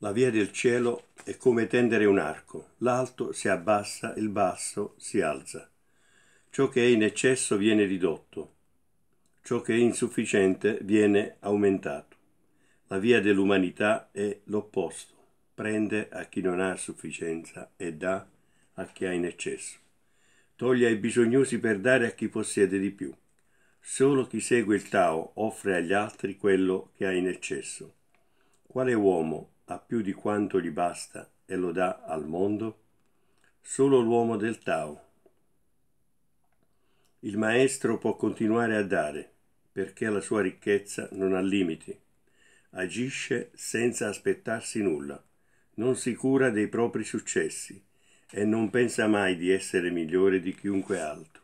La via del cielo è come tendere un arco, l'alto si abbassa, il basso si alza. Ciò che è in eccesso viene ridotto, ciò che è insufficiente viene aumentato. La via dell'umanità è l'opposto, prende a chi non ha sufficienza e dà a chi ha in eccesso. Toglie ai bisognosi per dare a chi possiede di più. Solo chi segue il Tao offre agli altri quello che ha in eccesso. Quale uomo ha più di quanto gli basta e lo dà al mondo? Solo l'uomo del Tao. Il maestro può continuare a dare, perché la sua ricchezza non ha limiti. Agisce senza aspettarsi nulla, non si cura dei propri successi e non pensa mai di essere migliore di chiunque altro.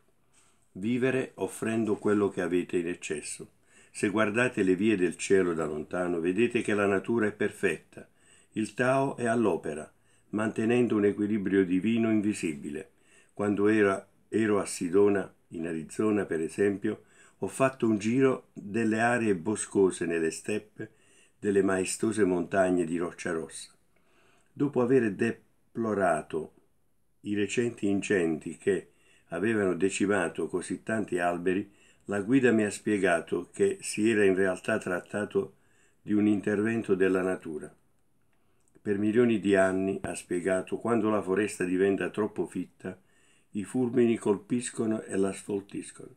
Vivere offrendo quello che avete in eccesso. Se guardate le vie del cielo da lontano, vedete che la natura è perfetta, il Tao è all'opera, mantenendo un equilibrio divino invisibile. Quando era, ero a Sidona, in Arizona per esempio, ho fatto un giro delle aree boscose nelle steppe, delle maestose montagne di Roccia Rossa. Dopo aver deplorato i recenti incendi che avevano decimato così tanti alberi, la guida mi ha spiegato che si era in realtà trattato di un intervento della natura. Per milioni di anni, ha spiegato, quando la foresta diventa troppo fitta, i fulmini colpiscono e la sfoltiscono.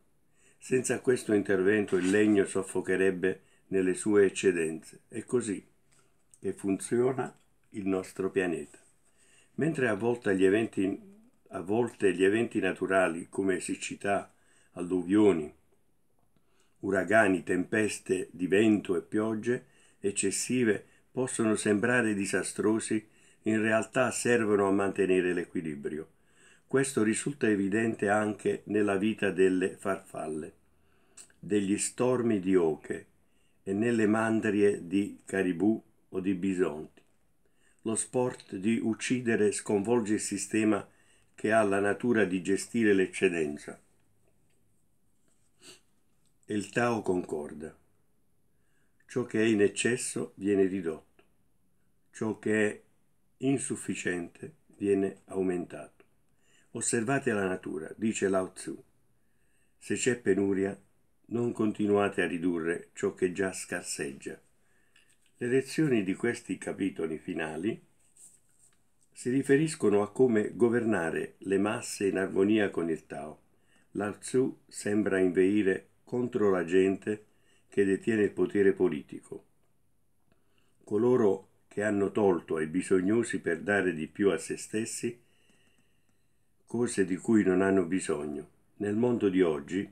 Senza questo intervento il legno soffocherebbe nelle sue eccedenze. È così che funziona il nostro pianeta. Mentre a volte gli eventi, a volte gli eventi naturali come siccità, alluvioni, uragani, tempeste di vento e piogge eccessive possono sembrare disastrosi, in realtà servono a mantenere l'equilibrio. Questo risulta evidente anche nella vita delle farfalle, degli stormi di oche e nelle mandrie di caribù o di bisonti. Lo sport di uccidere sconvolge il sistema che ha la natura di gestire l'eccedenza. E il Tao concorda. Ciò che è in eccesso viene ridotto ciò che è insufficiente viene aumentato. Osservate la natura, dice Lao Tzu. Se c'è penuria, non continuate a ridurre ciò che già scarseggia. Le lezioni di questi capitoli finali si riferiscono a come governare le masse in armonia con il Tao. Lao Tzu sembra inveire contro la gente che detiene il potere politico. Coloro che hanno tolto ai bisognosi per dare di più a se stessi cose di cui non hanno bisogno. Nel mondo di oggi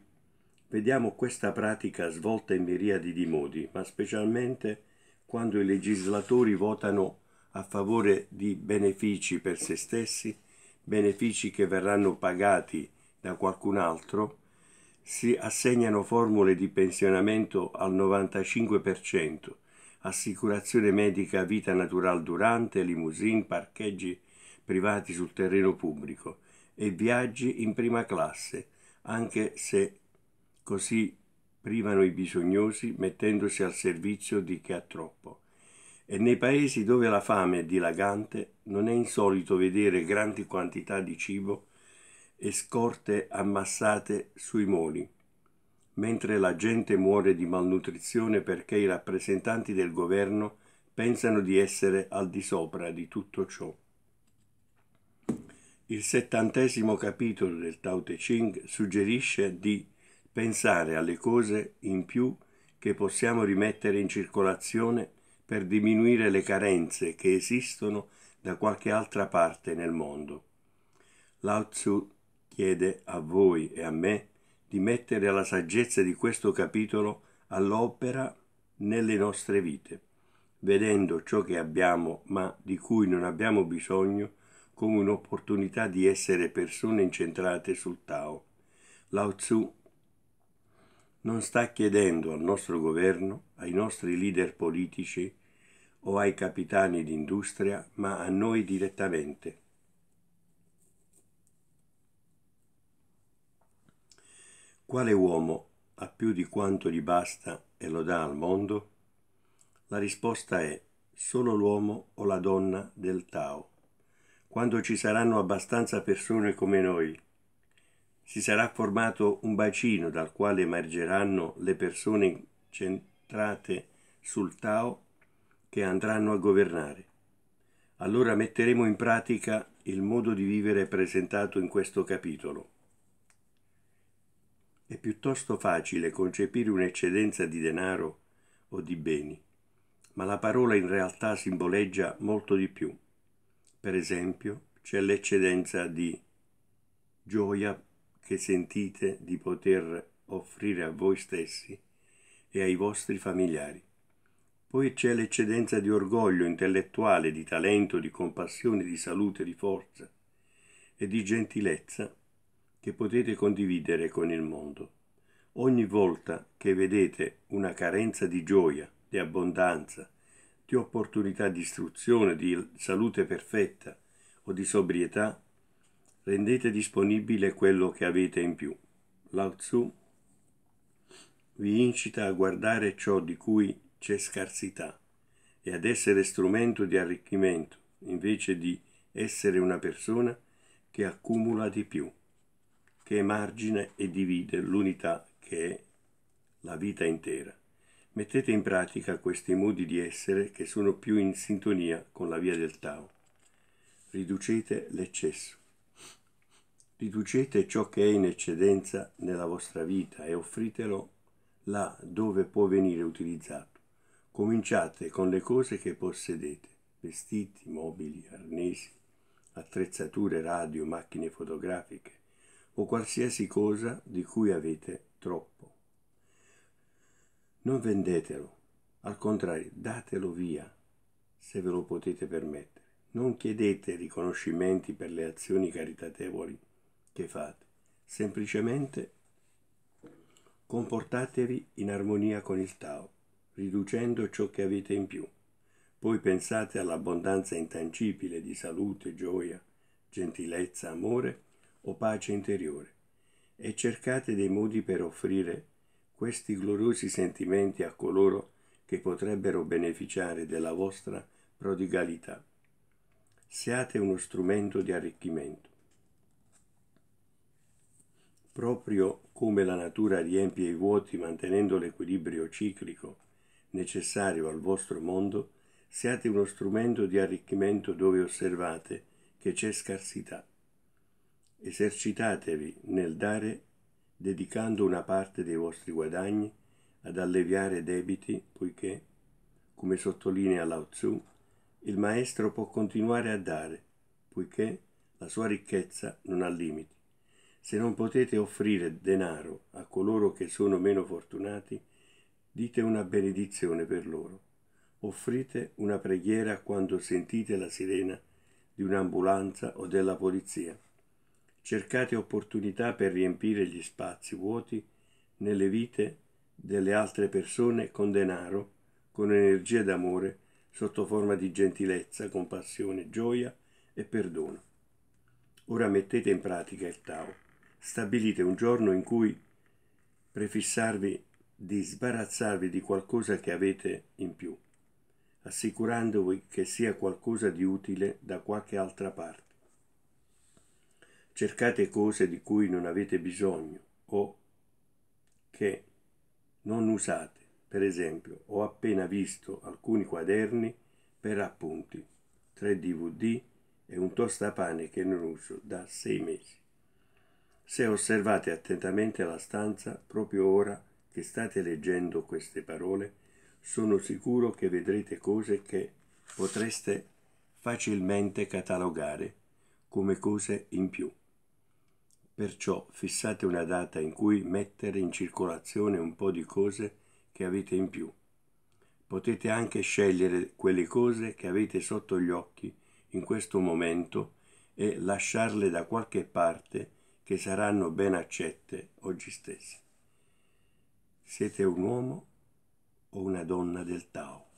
vediamo questa pratica svolta in miriadi di modi, ma specialmente quando i legislatori votano a favore di benefici per se stessi, benefici che verranno pagati da qualcun altro, si assegnano formule di pensionamento al 95% assicurazione medica vita natural durante, limousine, parcheggi privati sul terreno pubblico e viaggi in prima classe, anche se così privano i bisognosi mettendosi al servizio di chi ha troppo. E nei paesi dove la fame è dilagante non è insolito vedere grandi quantità di cibo e scorte ammassate sui moli mentre la gente muore di malnutrizione perché i rappresentanti del governo pensano di essere al di sopra di tutto ciò. Il settantesimo capitolo del Tao Te Ching suggerisce di pensare alle cose in più che possiamo rimettere in circolazione per diminuire le carenze che esistono da qualche altra parte nel mondo. Lao Tzu chiede a voi e a me di mettere la saggezza di questo capitolo all'opera nelle nostre vite, vedendo ciò che abbiamo ma di cui non abbiamo bisogno come un'opportunità di essere persone incentrate sul Tao. Lao Tzu non sta chiedendo al nostro governo, ai nostri leader politici o ai capitani d'industria, ma a noi direttamente. Quale uomo ha più di quanto gli basta e lo dà al mondo? La risposta è solo l'uomo o la donna del Tao. Quando ci saranno abbastanza persone come noi, si sarà formato un bacino dal quale emergeranno le persone centrate sul Tao che andranno a governare. Allora metteremo in pratica il modo di vivere presentato in questo capitolo. È piuttosto facile concepire un'eccedenza di denaro o di beni, ma la parola in realtà simboleggia molto di più. Per esempio, c'è l'eccedenza di gioia che sentite di poter offrire a voi stessi e ai vostri familiari. Poi c'è l'eccedenza di orgoglio intellettuale, di talento, di compassione, di salute, di forza e di gentilezza che potete condividere con il mondo. Ogni volta che vedete una carenza di gioia, di abbondanza, di opportunità di istruzione, di salute perfetta o di sobrietà, rendete disponibile quello che avete in più. Lao Tzu vi incita a guardare ciò di cui c'è scarsità e ad essere strumento di arricchimento invece di essere una persona che accumula di più che emargina e divide l'unità che è la vita intera. Mettete in pratica questi modi di essere che sono più in sintonia con la via del Tao. Riducete l'eccesso. Riducete ciò che è in eccedenza nella vostra vita e offritelo là dove può venire utilizzato. Cominciate con le cose che possedete, vestiti, mobili, arnesi, attrezzature radio, macchine fotografiche, o qualsiasi cosa di cui avete troppo. Non vendetelo, al contrario, datelo via, se ve lo potete permettere. Non chiedete riconoscimenti per le azioni caritatevoli che fate, semplicemente comportatevi in armonia con il Tao, riducendo ciò che avete in più. Poi pensate all'abbondanza intangibile di salute, gioia, gentilezza, amore o pace interiore e cercate dei modi per offrire questi gloriosi sentimenti a coloro che potrebbero beneficiare della vostra prodigalità. Siate uno strumento di arricchimento. Proprio come la natura riempie i vuoti mantenendo l'equilibrio ciclico necessario al vostro mondo, siate uno strumento di arricchimento dove osservate che c'è scarsità. Esercitatevi nel dare dedicando una parte dei vostri guadagni ad alleviare debiti poiché, come sottolinea Lao Tzu, il maestro può continuare a dare poiché la sua ricchezza non ha limiti. Se non potete offrire denaro a coloro che sono meno fortunati, dite una benedizione per loro. Offrite una preghiera quando sentite la sirena di un'ambulanza o della polizia cercate opportunità per riempire gli spazi vuoti nelle vite delle altre persone con denaro, con energia d'amore, sotto forma di gentilezza, compassione, gioia e perdono. Ora mettete in pratica il Tao. Stabilite un giorno in cui prefissarvi di sbarazzarvi di qualcosa che avete in più, assicurandovi che sia qualcosa di utile da qualche altra parte cercate cose di cui non avete bisogno o che non usate. Per esempio, ho appena visto alcuni quaderni per appunti, 3 DVD e un tostapane che non uso da sei mesi. Se osservate attentamente la stanza, proprio ora che state leggendo queste parole, sono sicuro che vedrete cose che potreste facilmente catalogare come cose in più. Perciò fissate una data in cui mettere in circolazione un po' di cose che avete in più. Potete anche scegliere quelle cose che avete sotto gli occhi in questo momento e lasciarle da qualche parte che saranno ben accette oggi stesse. Siete un uomo o una donna del Tao?